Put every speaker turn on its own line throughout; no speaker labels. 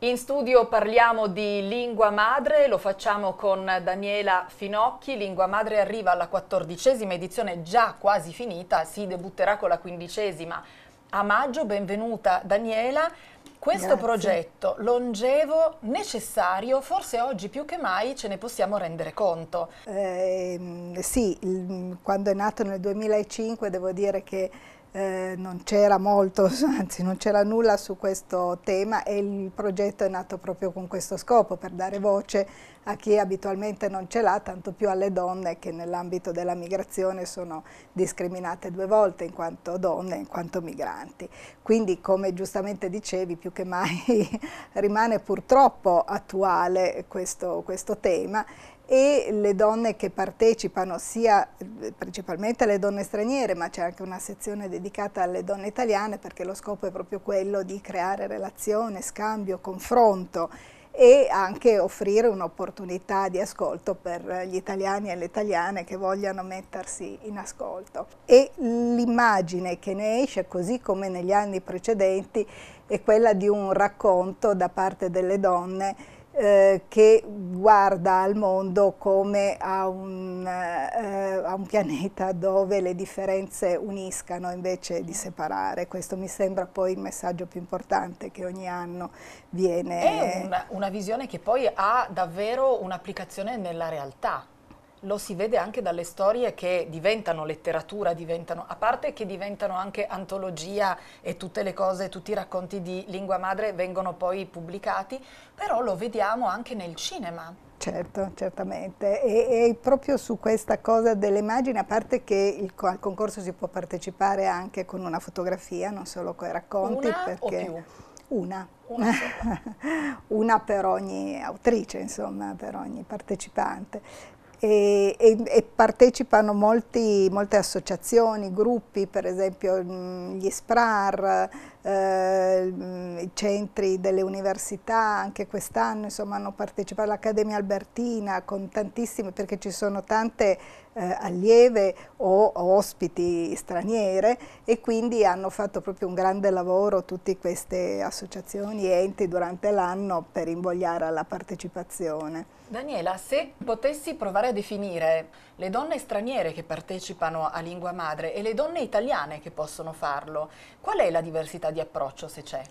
In studio parliamo di lingua madre, lo facciamo con Daniela Finocchi. Lingua madre arriva alla quattordicesima edizione, già quasi finita, si debutterà con la quindicesima a maggio. Benvenuta Daniela. Questo Grazie. progetto longevo, necessario, forse oggi più che mai ce ne possiamo rendere conto.
Eh, sì, quando è nato nel 2005 devo dire che eh, non c'era molto, anzi non c'era nulla su questo tema e il progetto è nato proprio con questo scopo, per dare voce a chi abitualmente non ce l'ha, tanto più alle donne che nell'ambito della migrazione sono discriminate due volte in quanto donne e in quanto migranti. Quindi come giustamente dicevi, più che mai rimane purtroppo attuale questo, questo tema e le donne che partecipano, sia eh, principalmente le donne straniere, ma c'è anche una sezione dedicata alle donne italiane perché lo scopo è proprio quello di creare relazione, scambio, confronto e anche offrire un'opportunità di ascolto per gli italiani e le italiane che vogliano mettersi in ascolto. E l'immagine che ne esce, così come negli anni precedenti, è quella di un racconto da parte delle donne eh, che guarda al mondo come a un, eh, a un, pianeta dove le differenze uniscano invece di separare. Questo mi sembra poi il messaggio più importante che ogni
anno viene. È una, una visione che poi ha davvero un'applicazione nella realtà lo si vede anche dalle storie che diventano letteratura, diventano, a parte che diventano anche antologia e tutte le cose, tutti i racconti di lingua madre vengono poi pubblicati, però lo vediamo anche nel cinema.
Certo, certamente. E, e, proprio su questa cosa delle immagini, a parte che il, al concorso si può partecipare anche con una fotografia, non solo con i racconti. Una perché Una. Una, una per ogni autrice, insomma, per ogni partecipante e, e, e partecipano molti, molte associazioni, gruppi, per esempio mm, gli SPRAR, eh, i centri delle università, anche quest'anno insomma hanno partecipato l'Accademia Albertina con tantissime, perché ci sono tante eh, allieve o, o ospiti straniere e quindi hanno fatto proprio un grande lavoro tutte queste associazioni e enti durante l'anno per invogliare alla partecipazione.
Daniela, se potessi provare a definire le donne straniere che partecipano a Lingua Madre e le donne italiane che possono farlo, qual è la diversità di approccio se c'è?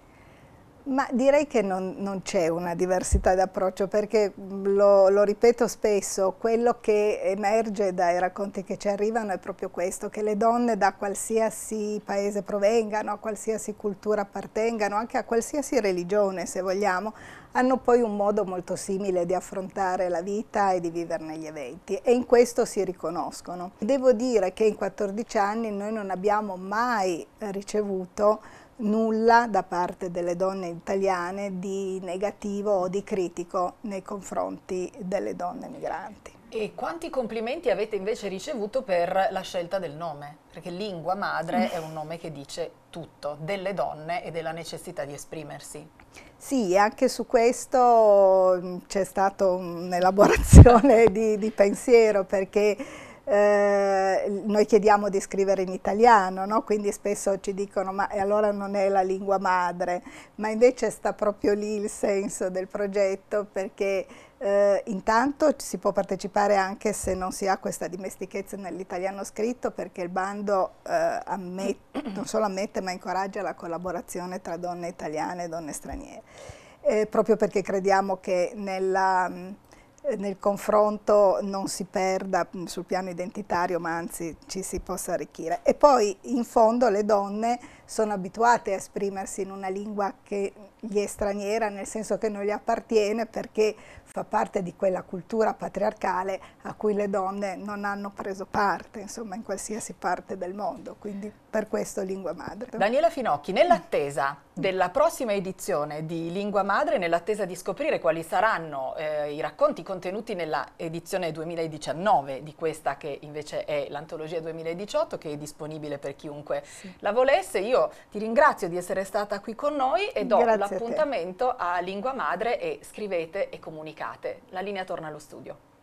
Ma direi che non, non c'è una diversità d'approccio perché mm, lo, lo, ripeto spesso, quello che emerge dai racconti che ci arrivano è proprio questo, che le donne da qualsiasi paese provengano, a qualsiasi cultura appartengano, anche a qualsiasi religione se vogliamo, hanno poi un modo molto simile di affrontare la vita e di viverne gli eventi e in questo si riconoscono. Devo dire che in 14 anni noi non abbiamo mai ricevuto nulla da parte delle donne italiane di negativo o di critico nei confronti delle donne migranti.
E quanti complimenti avete invece ricevuto per la scelta del nome? Perché lingua madre è un nome che dice tutto, delle donne e della necessità di esprimersi.
Sì, anche su questo c'è stata un'elaborazione di, di pensiero perché eh, noi chiediamo di scrivere in italiano, no? quindi spesso ci dicono ma allora non è la lingua madre, ma invece sta proprio lì il senso del progetto perché eh, intanto si può partecipare anche se non si ha questa dimestichezza nell'italiano scritto perché il bando eh, ammette, non solo ammette ma incoraggia la collaborazione tra donne italiane e donne straniere. Eh, proprio perché crediamo che nella, eh, nel confronto non si perda sul piano identitario, ma anzi ci si possa arricchire. E poi in fondo le donne sono abituate a esprimersi in una lingua che gli è straniera, nel senso che non gli appartiene perché fa parte di quella cultura patriarcale a cui le donne non hanno preso parte, insomma, in qualsiasi parte del mondo,
quindi per questo lingua madre. Daniela Finocchi, nell'attesa della prossima edizione di Lingua Madre nell'attesa di scoprire quali saranno eh, i racconti contenuti nella edizione 2019 di questa che invece è l'antologia 2018 che è disponibile per chiunque sì. la volesse. Io ti ringrazio di essere stata qui con noi e do l'appuntamento a, a Lingua Madre e scrivete e comunicate. La linea torna allo studio.